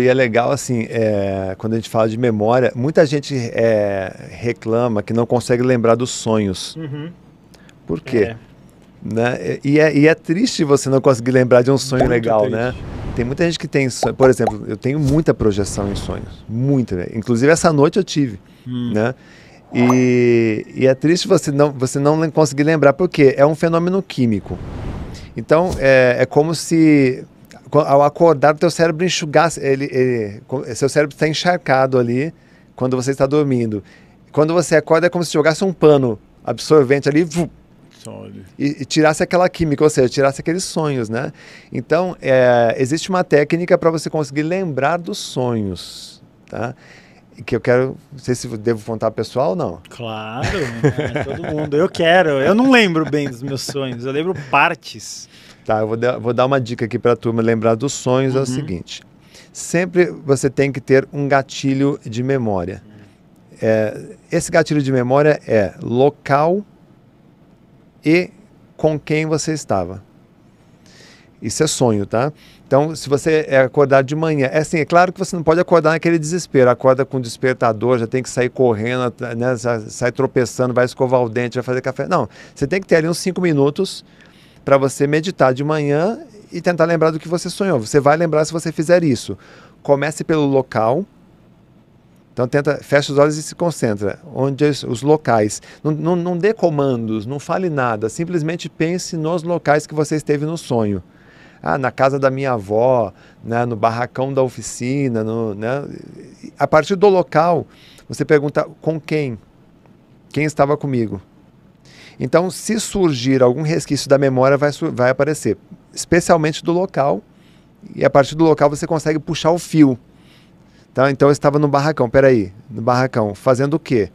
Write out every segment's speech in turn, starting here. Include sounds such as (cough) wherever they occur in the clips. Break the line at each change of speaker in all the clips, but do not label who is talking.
e é legal, assim, é, quando a gente fala de memória, muita gente é, reclama que não consegue lembrar dos sonhos. Uhum. Por é. quê? Né? E, é, e é triste você não conseguir lembrar de um sonho Muito legal, né? triste. né? Tem muita gente que tem sonho. Por exemplo, eu tenho muita projeção em sonhos. Muita. Né? Inclusive, essa noite eu tive. Hum. Né? E, e, é triste você não, você não conseguir lembrar, por quê é um fenômeno químico. Então, é, é como se ao acordar, o teu cérebro enxugar, ele, ele, seu cérebro está encharcado ali quando você está dormindo. Quando você acorda, é como se jogasse um pano absorvente ali vu, e, e, tirasse aquela química, ou seja, tirasse aqueles sonhos, né? Então, é, existe uma técnica para você conseguir lembrar dos sonhos, tá? que eu quero. Não sei se devo contar pessoal ou não.
Claro, né? todo
mundo. Eu quero. Eu não lembro bem dos meus sonhos, eu lembro partes. Tá, eu vou, dar, vou dar uma dica aqui para a turma lembrar dos sonhos, uhum. é o uhum. seguinte. Sempre você tem que ter um gatilho de memória. É, esse gatilho de memória é local e com quem você estava. Isso é sonho, tá? Então, se você é acordar de manhã, é assim, é claro que você não pode acordar naquele desespero. Acorda com o despertador, já tem que sair correndo, né? sai tropeçando, vai escovar o dente, vai fazer café. Não, você tem que ter ali uns cinco minutos para você meditar de manhã e tentar lembrar do que você sonhou. Você vai lembrar se você fizer isso. Comece pelo local. Então tenta, fecha os olhos e se concentra. Onde os locais. Não, não, não dê comandos, não fale nada. Simplesmente pense nos locais que você esteve no sonho. Ah, na casa da minha avó, né, no barracão da oficina. No, né? A partir do local, você pergunta com quem? Quem estava comigo? Então, se surgir algum resquício da memória, vai, vai aparecer, especialmente do local, e a partir do local você consegue puxar o fio. Tá? Então, eu estava no barracão, peraí, no barracão, fazendo o quê?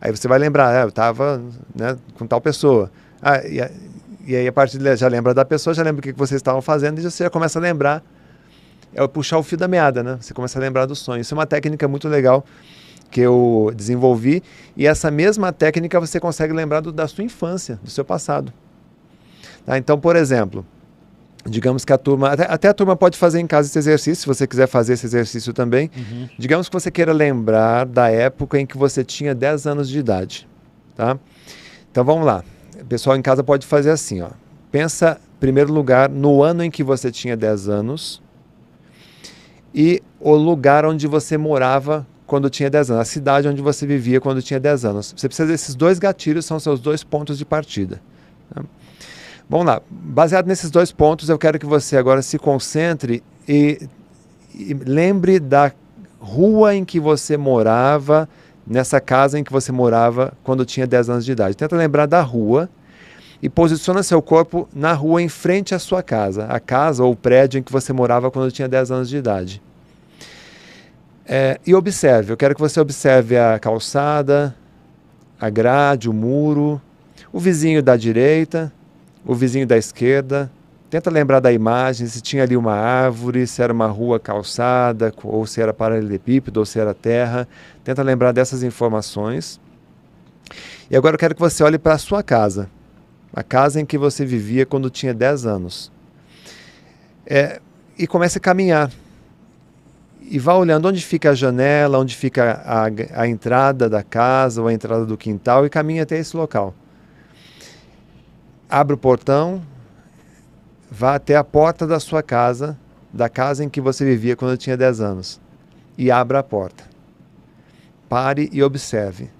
Aí você vai lembrar, ah, eu estava né, com tal pessoa. Ah, e, a, e, aí, a partir de já lembra da pessoa, já lembra o que, que vocês estavam fazendo, e você já começa a lembrar, é puxar o fio da meada, né? Você começa a lembrar do sonho. Isso é uma técnica muito legal que eu desenvolvi. E essa mesma técnica você consegue lembrar do, da sua infância, do seu passado. Tá? Então, por exemplo, digamos que a turma, até, até, a turma pode fazer em casa esse exercício, se você quiser fazer esse exercício também. Uhum. Digamos que você queira lembrar da época em que você tinha 10 anos de idade. Tá? Então vamos lá. O pessoal em casa pode fazer assim, ó. Pensa, em primeiro lugar, no ano em que você tinha 10 anos e o lugar onde você morava quando tinha 10 anos, a cidade onde você vivia quando tinha 10 anos. Você precisa desses dois gatilhos, são seus dois pontos de partida. Né? Vamos lá, baseado nesses dois pontos, eu quero que você agora se concentre e, e lembre da rua em que você morava, nessa casa em que você morava quando tinha 10 anos de idade. Tenta lembrar da rua e posiciona seu corpo na rua em frente à sua casa, a casa ou o prédio em que você morava quando tinha 10 anos de idade. É, e observe, eu quero que você observe a calçada, a grade, o muro, o vizinho da direita, o vizinho da esquerda. Tenta lembrar da imagem, se tinha ali uma árvore, se era uma rua calçada, ou se era paralelepípedo, ou se era terra. Tenta lembrar dessas informações. E agora eu quero que você olhe para a sua casa, a casa em que você vivia quando tinha 10 anos. É, e comece a caminhar e vá olhando onde fica a janela, onde fica a, a entrada da casa ou a entrada do quintal e caminhe até esse local. Abra o portão, vá até a porta da sua casa, da casa em que você vivia quando tinha 10 anos, e abra a porta. Pare e observe.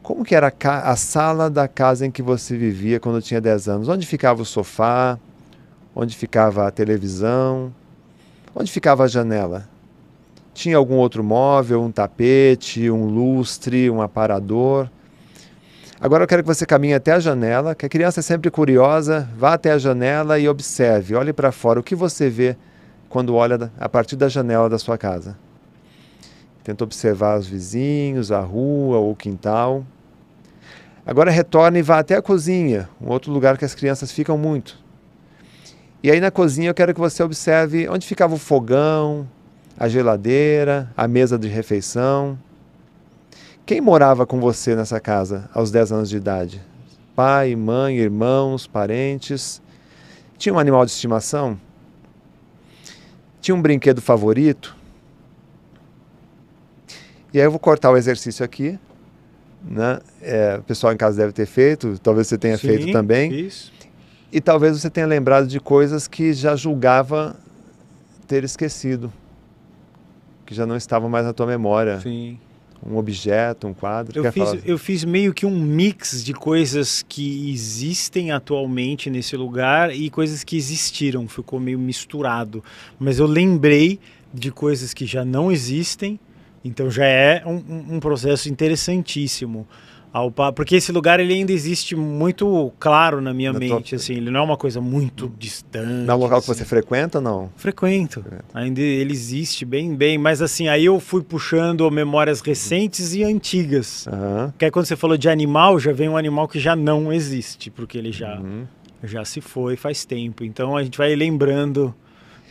Como que era a, a sala da casa em que você vivia quando tinha 10 anos? Onde ficava o sofá? Onde ficava a televisão? Onde ficava a janela? Tinha algum outro móvel, um tapete, um lustre, um aparador? Agora eu quero que você caminhe até a janela, que a criança é sempre curiosa, vá até a janela e observe, olhe para fora o que você vê quando olha a partir da janela da sua casa. Tenta observar os vizinhos, a rua ou o quintal. Agora retorne e vá até a cozinha, um outro lugar que as crianças ficam muito. E aí na cozinha eu quero que você observe onde ficava o fogão, a geladeira, a mesa de refeição. Quem morava com você nessa casa aos 10 anos de idade? Pai, mãe, irmãos, parentes? Tinha um animal de estimação? Tinha um brinquedo favorito? E aí eu vou cortar o exercício aqui. Né? É, o pessoal em casa deve ter feito, talvez você tenha Sim, feito também. Isso. E talvez você tenha lembrado de coisas que já julgava ter esquecido, que já não estavam mais na tua memória. Sim. Um objeto, um quadro. Eu, fiz,
eu fiz meio que um mix de coisas que existem atualmente nesse lugar e coisas que existiram. Ficou meio misturado. Mas eu lembrei de coisas que já não existem então já é um, um processo interessantíssimo ao porque esse lugar ele ainda existe muito claro na minha na mente, tua... assim, ele não é uma coisa muito distante.
Não é um local assim. que você frequenta, não?
Frequento. É. Ainda ele existe bem, bem, mas assim, aí eu fui puxando memórias recentes e antigas. Uhum. Que aí quando você falou de animal, já vem um animal que já não existe, porque ele já uhum. já se foi faz tempo. Então a gente vai lembrando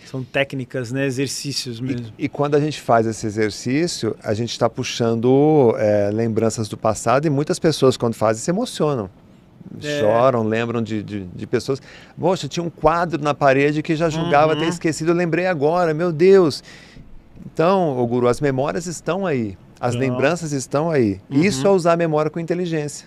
são técnicas, né? exercícios mesmo.
E, e quando a gente faz esse exercício, a gente está puxando é, lembranças do passado e muitas pessoas, quando fazem, se emocionam. É. choram, lembram de, de, de, pessoas. Poxa, tinha um quadro na parede que já julgava uhum. ter esquecido, eu lembrei agora, meu Deus. Então, o guru, as memórias estão aí, as lembranças estão aí. Uhum. Isso é usar a memória com inteligência.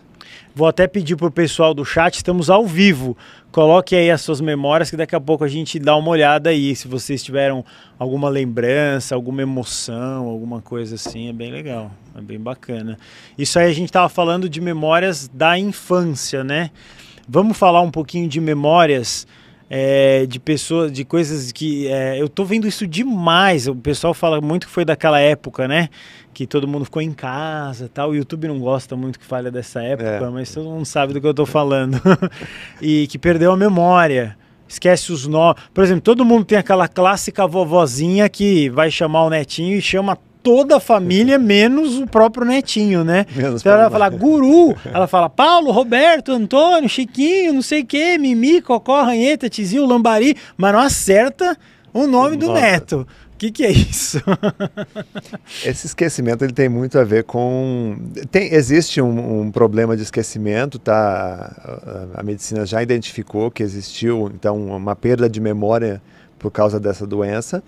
Vou até pedir para o pessoal do chat, estamos ao vivo. Coloque aí as suas memórias, que daqui a pouco a gente dá uma olhada aí. Se vocês tiveram alguma lembrança, alguma emoção, alguma coisa assim, é bem legal, é bem bacana. Isso aí a gente estava falando de memórias da infância, né? Vamos falar um pouquinho de memórias é, de pessoas, de coisas que é, eu tô vendo isso demais. O pessoal fala muito que foi daquela época, né? Que todo mundo ficou em casa, tal. O YouTube não gosta muito que fale dessa época, é. mas todo mundo sabe do que eu tô falando (laughs) e que perdeu a memória esquece os nomes. Por exemplo, todo mundo tem aquela clássica vovozinha que vai chamar o netinho e chama toda a família, menos o próprio netinho, né? Menos então ela fala (laughs) guru, ela fala Paulo, Roberto, Antônio, Chiquinho, não sei o quê, Mimi, Cocó, Ranheta, Tizio, Lambari, mas não acerta o nome do neto. O que, que é isso?
(laughs) Esse esquecimento ele tem muito a ver com. Tem, existe um, um, problema de esquecimento, tá? A, a medicina já identificou que existiu, então, uma perda de memória por causa dessa doença.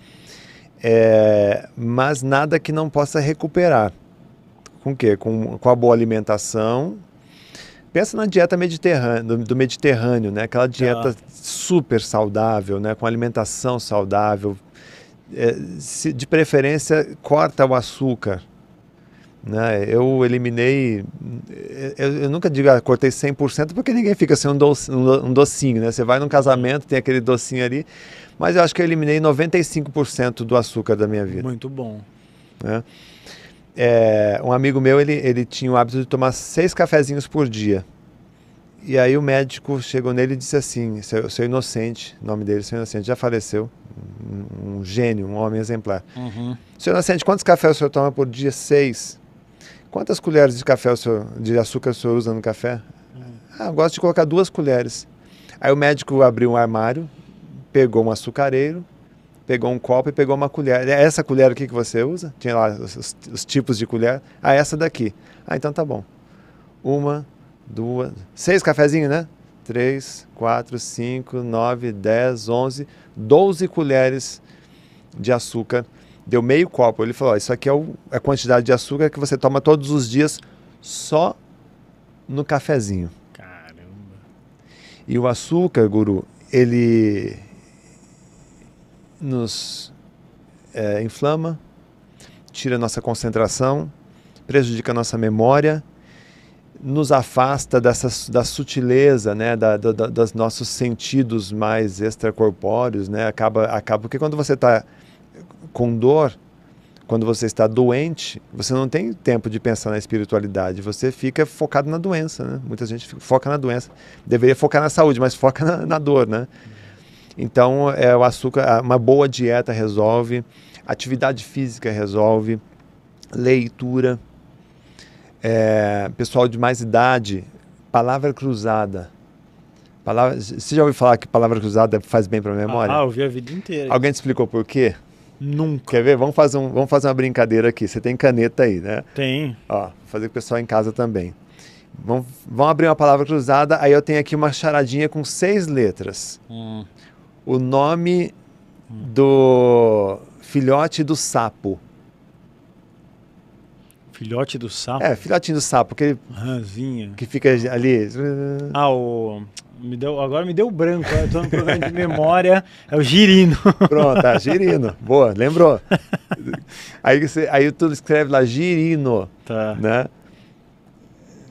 É, mas nada que não possa recuperar. Com o quê? Com, com a boa alimentação. Pensa na dieta mediterrânea, do, do Mediterrâneo, né? Aquela dieta tá. super saudável, né? Com alimentação saudável. É, se, de preferência, corta o açúcar. Né? Eu eliminei, eu, eu nunca digo ah, cortei 100% porque ninguém fica sem um, doce, um docinho, né? Você vai num casamento, tem aquele docinho ali, mas eu acho que eu eliminei 95% do açúcar da minha vida. Muito bom. Né? É, um amigo meu, ele, ele tinha o hábito de tomar seis cafezinhos por dia. E aí o médico chegou nele e disse assim, seu, seu inocente, nome dele, seu inocente, já faleceu, um, um gênio, um homem exemplar. Uhum. Seu inocente, quantos cafés o senhor toma por dia? Seis. Quantas colheres de café senhor, de açúcar o senhor usa no café? Uhum. Ah, eu gosto de colocar duas colheres. Aí o médico abriu um armário, pegou um açucareiro, pegou um copo e pegou uma colher. É essa colher aqui que você usa? Tinha lá os, os, tipos de colher. Ah, essa daqui. Ah, então tá bom. Uma, duas, seis cafezinhos, né? Três, quatro, cinco, nove, dez, onze, doze colheres de açúcar deu meio copo. Ele falou: Isso aqui é o, a quantidade de açúcar que você toma todos os dias só no cafezinho. Caramba. E o açúcar, guru, ele nos é, inflama, tira nossa concentração, prejudica nossa memória, nos afasta dessa, da sutileza, né, da, da, dos nossos sentidos mais extracorpóreos, né, acaba, acaba porque quando você está com dor, quando você está doente, você não tem tempo de pensar na espiritualidade, você fica focado na doença, né? Muita gente foca na doença, deveria focar na saúde, mas foca na, na dor, né? Então, é, o açúcar, uma boa dieta resolve, atividade física resolve, leitura, é, pessoal de mais idade, palavra cruzada. Palavra, você já ouviu falar que palavra cruzada faz bem para a memória? Ah, ouvi a vida inteira. Alguém te explicou por quê? Nunca. Quer ver? Vamos fazer, um, vamos fazer uma brincadeira aqui. Você tem caneta aí, né? Tem. Ó, fazer com o pessoal em casa também. Vamos, vamos abrir uma palavra cruzada. Aí eu tenho aqui uma charadinha com seis letras. Hum. O nome hum. do filhote do sapo.
Filhote do sapo?
É, filhotinho do sapo. Que, Ranzinha. Que fica ali.
Ah, o. Me deu, agora me deu branco, eu tô no programa de memória, é o girino. (laughs) Pronto, tá, girino.
Boa, lembrou. (laughs) Aí, você, aí tu escreve lá, girino. Tá. Né?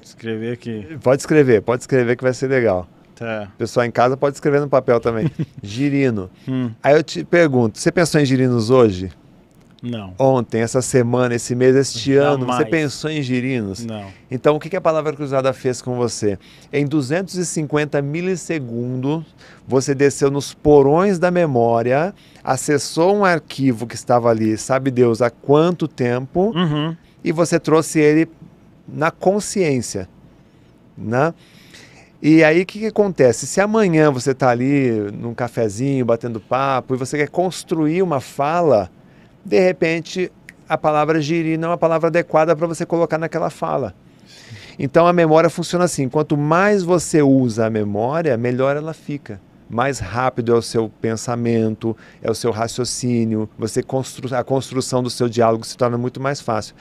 Escrever aqui. Pode escrever, pode escrever que vai ser legal. Tá. pessoal em casa pode escrever no papel também. (laughs) girino. Hum. Aí eu te pergunto, você pensou em girinos hoje? Não. Ontem, essa semana, esse mês, este Jamais. ano, você pensou em girinos? Não. Então, o que a palavra cruzada fez com você? Em 250 milissegundos, você desceu nos porões da memória, acessou um arquivo que estava ali, sabe Deus, há quanto tempo, uhum. e você trouxe ele na consciência, né? E aí o que, que, acontece? Se amanhã você está ali num cafezinho, batendo papo, e você quer construir uma fala de repente a palavra giri não é uma palavra adequada para você colocar naquela fala. Então a memória funciona assim: quanto mais você usa a memória, melhor ela fica. Mais rápido é o seu pensamento, é o seu raciocínio, você constru a construção do seu diálogo se torna muito mais fácil.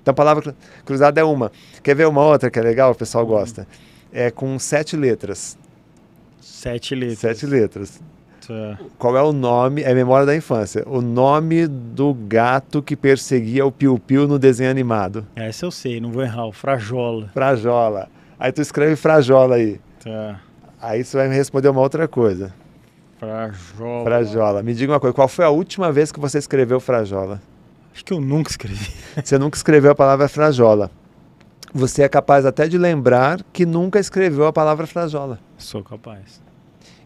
Então a palavra cruzada é uma. Quer ver uma outra que é legal, o pessoal gosta? É com sete letras. Sete letras. Sete letras. Qual é o nome? É memória da infância. O nome do gato que perseguia o Piu Piu no desenho animado. Essa eu sei, não vou errar. O Frajola. Frajola. Aí tu escreve Frajola aí. Tá. Aí você vai me responder uma outra coisa. Frajola. Frajola. Me diga uma coisa, qual foi a última vez que você escreveu Frajola? Acho que eu nunca escrevi. (laughs) Você nunca escreveu a palavra Frajola você é capaz até de lembrar que nunca escreveu a palavra frajola. Sou capaz.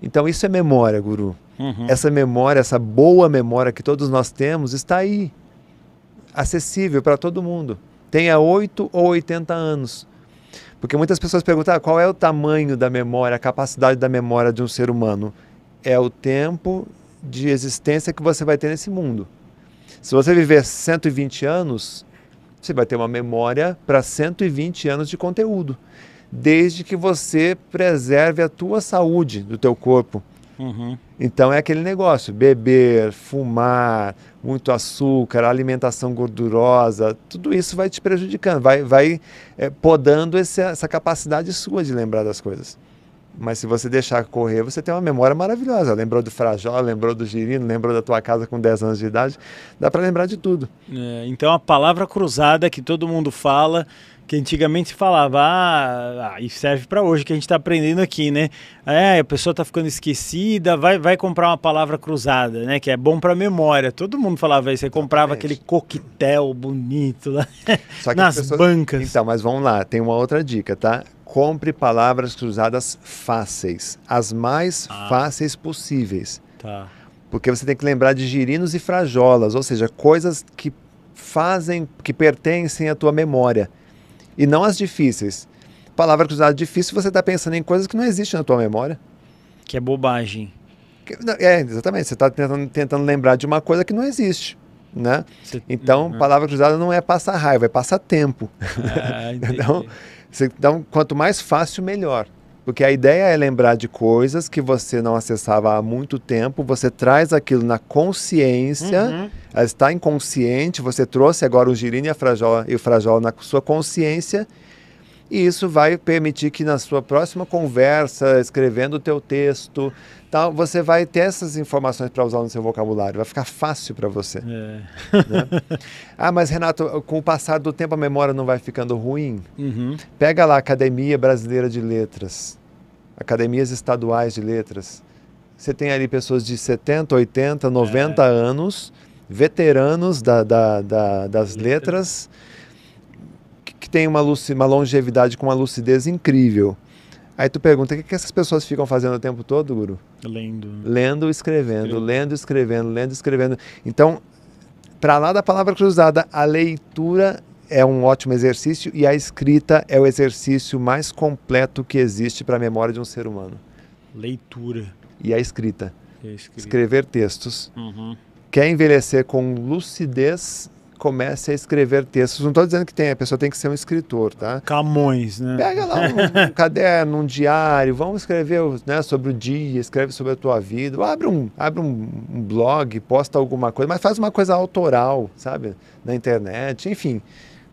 Então isso é memória, guru. Uhum. Essa memória, essa boa memória que todos nós temos, está aí, acessível para todo mundo. Tenha 8 ou 80 anos. Porque muitas pessoas perguntam ah, qual é o tamanho da memória, a capacidade da memória de um ser humano. É o tempo de existência que você vai ter nesse mundo. Se você viver 120 anos, você vai ter uma memória para 120 anos de conteúdo desde que você preserve a tua saúde do teu corpo. Uhum. Então é aquele negócio: beber, fumar, muito açúcar, alimentação gordurosa, tudo isso vai te prejudicando, vai, vai é, podando esse, essa capacidade sua de lembrar das coisas. Mas se você deixar correr, você tem uma memória maravilhosa. Lembrou do Frajó, lembrou do Girino, lembrou da tua casa com 10 anos de idade. Dá para lembrar de tudo. É, então a
palavra cruzada que todo mundo fala, que antigamente se falava, ah, e ah, serve para hoje que a gente está aprendendo aqui, né? É, a pessoa está ficando esquecida, vai, vai comprar uma palavra cruzada, né? Que é bom para memória. Todo mundo falava isso. Você comprava Exatamente. aquele coquetel
bonito lá (laughs) nas pessoas... bancas. Então, mas vamos lá, tem uma outra dica, tá? compre palavras cruzadas fáceis, as mais ah. fáceis possíveis. Tá. Porque você tem que lembrar de girinos e frajolas, ou seja, coisas que fazem, que pertencem à tua memória. E não as difíceis. Palavra cruzada difícil, você está pensando em coisas que não existem na tua memória. Que é bobagem. É, exatamente. Você está tentando, tentando lembrar de uma coisa que não existe. Né? Então, uhum. palavra cruzada não é passar raiva, é passar tempo. Ah, (laughs) então, então, quanto mais fácil, melhor. Porque a ideia é lembrar de coisas que você não acessava há muito tempo, você traz aquilo na consciência, uhum. ela está inconsciente, você trouxe agora o girino e, a e o frajol na sua consciência, e isso vai permitir que na sua próxima conversa, escrevendo o teu texto, tal, você vai ter essas informações para usar no seu vocabulário. Vai ficar fácil para você. É. Né? ah, mas Renato, com o passar do tempo a memória não vai ficando ruim? Uhum. Pega lá a Academia Brasileira de Letras, Academias Estaduais de Letras. Você tem ali pessoas de 70, 80, 90 é. anos, veteranos da, da, da das letras. letras que tem uma, uma longevidade com uma lucidez incrível. Aí tu pergunta, o que, é que essas pessoas ficam fazendo o tempo todo, Guru? Lendo. Lendo, escrevendo, Sim. lendo, escrevendo, lendo, escrevendo. Então, para lá da palavra cruzada, a leitura é um ótimo exercício e a escrita é o exercício mais completo que existe para a memória de um ser humano. Leitura. E a escrita. E a escrita. Escrever textos. Uhum. Quer envelhecer com lucidez comece a escrever textos. Não estou dizendo que tem, a pessoa tem que ser um escritor, tá? Camões, né? Pega lá um, um (laughs) caderno, um diário, vamos escrever né, sobre o dia, escreve sobre a tua vida, Ou abre, um, abre um, um, blog, posta alguma coisa, mas faz uma coisa autoral, sabe? Na internet, enfim.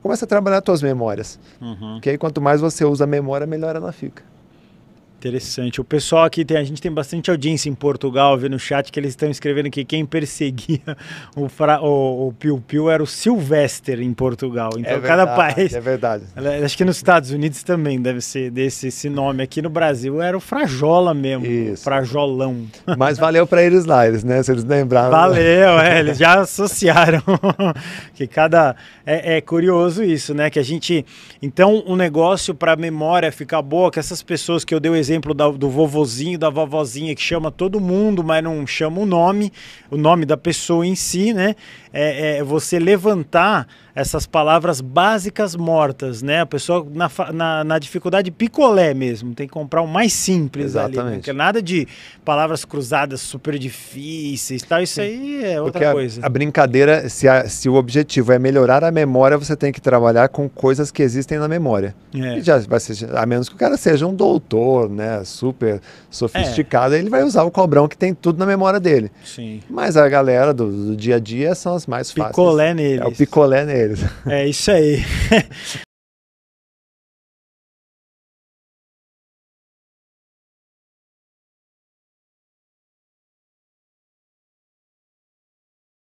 Começa a trabalhar tuas memórias. Uhum. Porque aí quanto mais você usa a memória, melhor ela
fica. Interessante. O pessoal aqui tem, a gente tem bastante audiência em Portugal, vendo no chat que eles estão escrevendo que quem perseguia (laughs) o, fra, o, o Piu Piu era o Sylvester em Portugal. Então é cada país. É verdade. (laughs) Acho que nos Estados Unidos também deve ser desse esse nome. Aqui no Brasil era o Frajola mesmo. Isso. Frajolão.
(laughs) Mas valeu para eles lá, eles, né? Se eles lembraram. Né? Valeu, é, eles já associaram. que cada.
É, é curioso isso, né? Que a gente. Então, um negócio para memória ficar boa, que essas pessoas que eu dei o exemplo exemplo da, do vovozinho, da vovozinha que chama todo mundo, mas não chama o nome, o nome da pessoa em si, né? É, é você levantar essas palavras básicas mortas, né? A pessoa na, na, na dificuldade picolé mesmo, tem que comprar o mais simples né? Exatamente. ali. Porque nada de palavras cruzadas super difíceis, tal. Isso aí é outra porque coisa. A, a
brincadeira, se, a, se o objetivo é melhorar a memória, você tem que trabalhar com coisas que existem na memória. É. já vai ser, a menos que o cara seja um doutor, né? né, super sofisticada, é. ele vai usar o cobrão que tem tudo na memória dele.
Sim. Mas
a galera do, do dia a dia são as mais picolé fáceis. Picolé neles. É o picolé neles. É isso aí. (laughs)